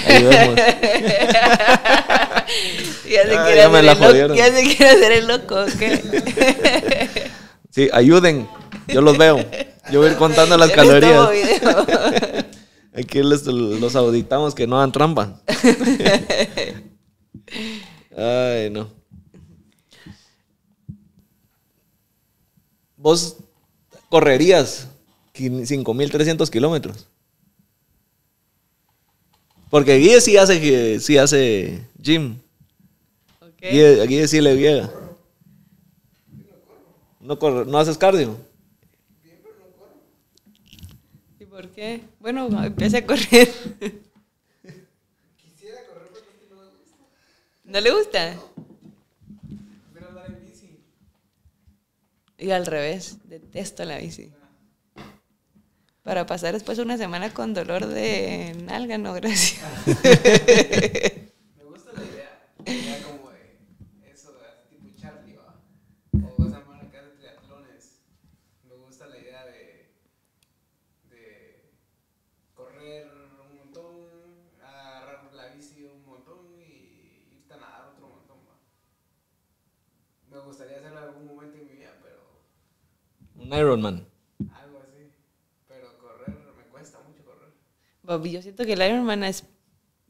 Ayudemos. Ah, ya, se quiere hacer el loco, sí, ayuden. Yo los veo. Yo voy a ir contando las calorías. Aquí los auditamos que no dan trampa. Ay, no. vos correrías 5.300 kilómetros. Porque Guille sí hace, sí hace gym. Okay. Guille, sí le llega. No, corro, ¿No haces cardio? ¿Y por qué? Bueno, empecé a correr. Quisiera correr, pero no me gusta. ¿No le gusta? Y al revés, detesto la bici. Para pasar después una semana con dolor de nalga, no, gracias. Me gusta la idea. Ironman. Algo así. Pero correr, me cuesta mucho correr. yo siento que el Ironman es,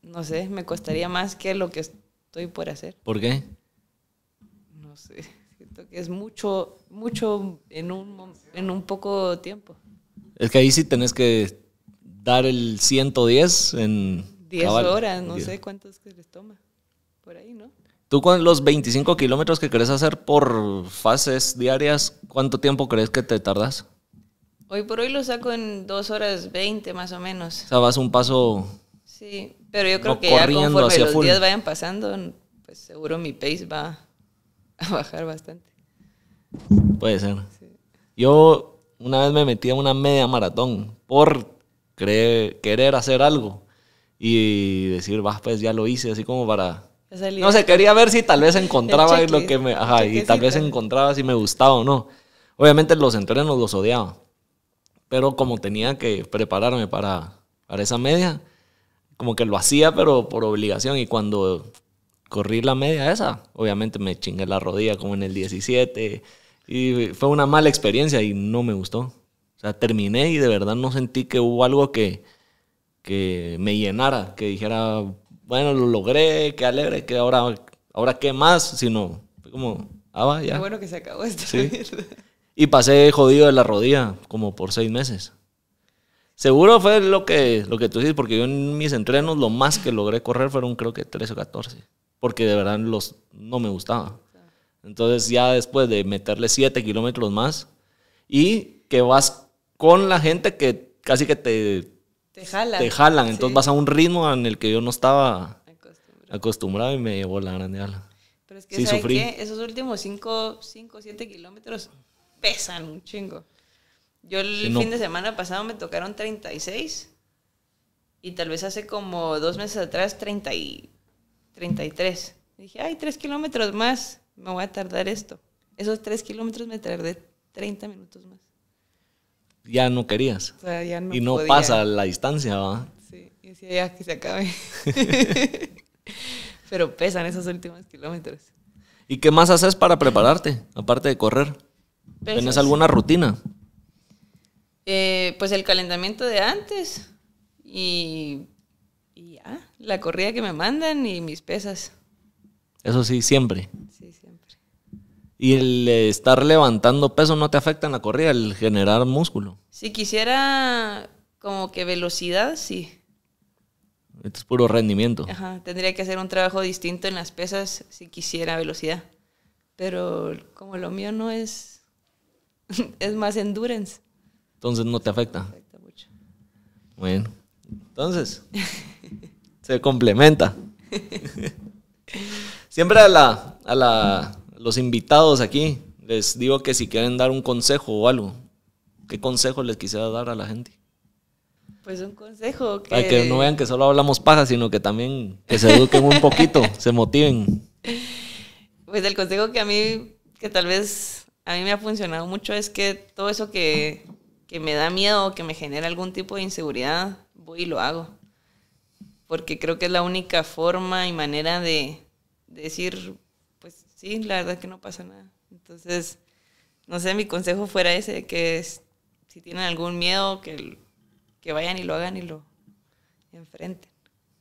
no sé, me costaría más que lo que estoy por hacer. ¿Por qué? No sé, siento que es mucho, mucho en un, en un poco tiempo. Es que ahí sí tenés que dar el 110 en... 10 horas, no sé cuántas que les toma. Por ahí, ¿no? Tú con los 25 kilómetros que querés hacer por fases diarias, ¿cuánto tiempo crees que te tardas? Hoy por hoy lo saco en 2 horas 20 más o menos. O sea, vas un paso... Sí, pero yo creo que ya conforme los días vayan pasando, pues seguro mi pace va a bajar bastante. Puede ser. Yo una vez me metí a una media maratón por querer hacer algo y decir, vas, pues ya lo hice, así como para no sé, quería ver si tal vez encontraba lo que me. Ajá, y tal vez encontraba si me gustaba o no. Obviamente los entrenos los odiaba. Pero como tenía que prepararme para, esa media, como que lo hacía, pero por obligación. Y cuando corrí la media esa, obviamente me chingué la rodilla como en el 17. Y fue una mala experiencia y no me gustó. O sea, terminé y de verdad no sentí que hubo algo que, que me llenara, que dijera, bueno, lo logré, qué alegre, que ahora, ahora qué más, sino como, ah, ya. Qué bueno que se acabó esto. Y pasé jodido de la rodilla, como por seis meses. Seguro fue lo que, lo que tú dices, porque yo en mis entrenos lo más que logré correr fueron creo que 13 o 14, porque de verdad los, no me gustaba. Entonces ya después de meterle 7 kilómetros más y que vas con la gente que casi que te te jalan. entonces vas a un ritmo en el que yo no estaba acostumbrado, y me llevó la gran ala. Pero es que, qué? Esos últimos 5, 5, 7 kilómetros pesan un chingo. Yo el fin de semana pasado me tocaron 36 y tal vez hace como dos meses atrás 33. dije, ay, 3 kilómetros más, me voy a tardar esto. Esos 3 kilómetros me tardé 30 minutos más ya no querías. y no pasa la distancia, ¿va? Sí, y decía ya que se acabe. Pero pesan esos últimos kilómetros. ¿Y qué más haces para prepararte, aparte de correr? ¿Tienes alguna rutina? Eh, pues el calentamiento de antes y, y ya, la corrida que me mandan y mis pesas. Eso sí, siempre. sí. ¿Y el estar levantando peso no te afecta en la corrida, el generar músculo? Si quisiera como que velocidad, sí. Esto es puro rendimiento. Ajá, tendría que hacer un trabajo distinto en las pesas si quisiera velocidad. Pero como lo mío no es, es más endurance. Entonces no te afecta. afecta mucho. Bueno, entonces se complementa. Siempre a a la los invitados aquí, les digo que si quieren dar un consejo o algo, ¿qué consejo les quisiera dar a la gente? Pues un consejo que... Para que no vean que solo hablamos paja, sino que también que se eduquen un poquito, se motiven. Pues el consejo que a mí, que tal vez a mí me ha funcionado mucho es que todo eso que, me da miedo o que me genera algún tipo de inseguridad, voy y lo hago. Porque creo que es la única forma y manera de decir, pues sí, la verdad que no pasa nada. Entonces, no sé, mi consejo fuera ese, que es, si tienen algún miedo, que, que vayan y lo hagan y lo enfrenten.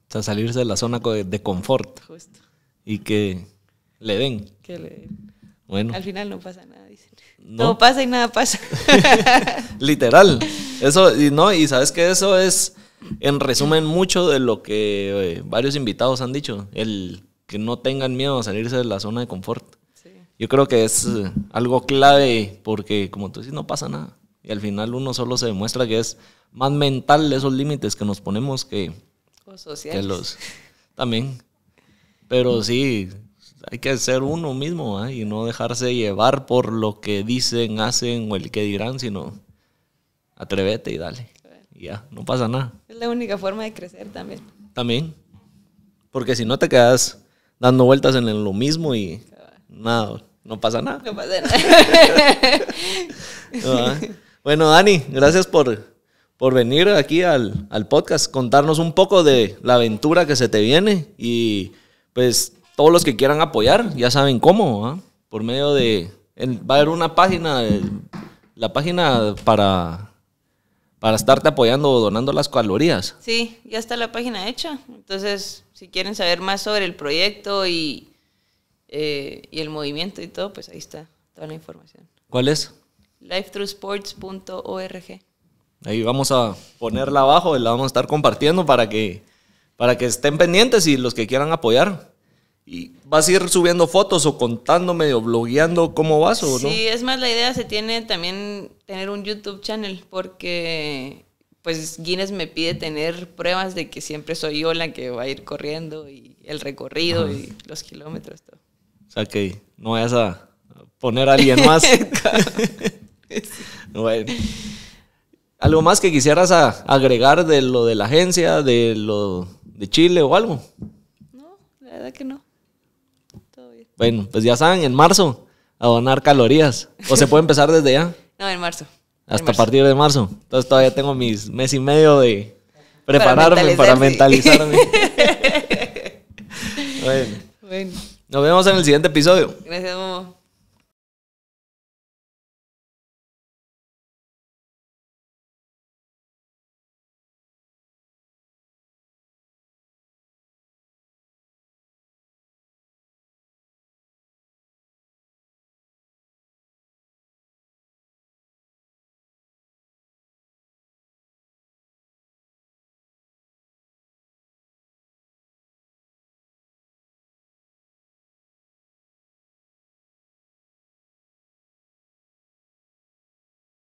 O sea, salirse de la zona de confort. Justo. Y que le den. Que le den. Bueno. Al final no pasa nada, dicen. No Todo pasa y nada pasa. Literal. Eso, y no, y sabes que eso es, en resumen, mucho de lo que eh, varios invitados han dicho. El que no tengan miedo a salirse de la zona de confort. Yo creo que es eh, algo clave porque, como tú dices, no pasa nada. Y al final uno solo se demuestra que es más mental esos límites que nos ponemos que, o sociales. los... También. Pero sí, hay que ser uno mismo y no dejarse llevar por lo que dicen, hacen o el que dirán, sino atrévete y dale. Y ya, no pasa nada. Es la única forma de crecer también. También. Porque si no te quedas dando vueltas en lo mismo y nada, no pasa nada. No pasa nada. Ah. bueno, Dani, gracias por, venir aquí al, podcast, contarnos un poco de la aventura que se te viene y pues todos los que quieran apoyar ya saben cómo, ¿ah? por medio de... va a haber una página, eh, la página para para estarte apoyando o donando las calorías. Sí, ya está la página hecha. Entonces, si quieren saber más sobre el proyecto y, eh, y el movimiento y todo, pues ahí está toda la información. ¿Cuál es? lifethroughsports.org. Ahí vamos a ponerla abajo y la vamos a estar compartiendo para que, para que estén pendientes y los que quieran apoyar. ¿Y vas a ir subiendo fotos o contándome o blogueando cómo vas o no? Sí, es más, la idea se tiene también tener un YouTube channel porque pues Guinness me pide tener pruebas de que siempre soy yo la que va a ir corriendo y el recorrido y los kilómetros. Todo. O sea que no vayas a poner a alguien más. bueno. ¿Algo más que quisieras agregar de lo de la agencia, de lo de Chile o algo? No, la verdad que no. Bueno, pues ya saben, en marzo a donar calorías. ¿O se puede empezar desde ya? No, en marzo. Hasta partir de marzo. Entonces todavía tengo mis mes y medio de prepararme para mentalizarme. bueno. Nos vemos en el siguiente episodio. Gracias, Momo.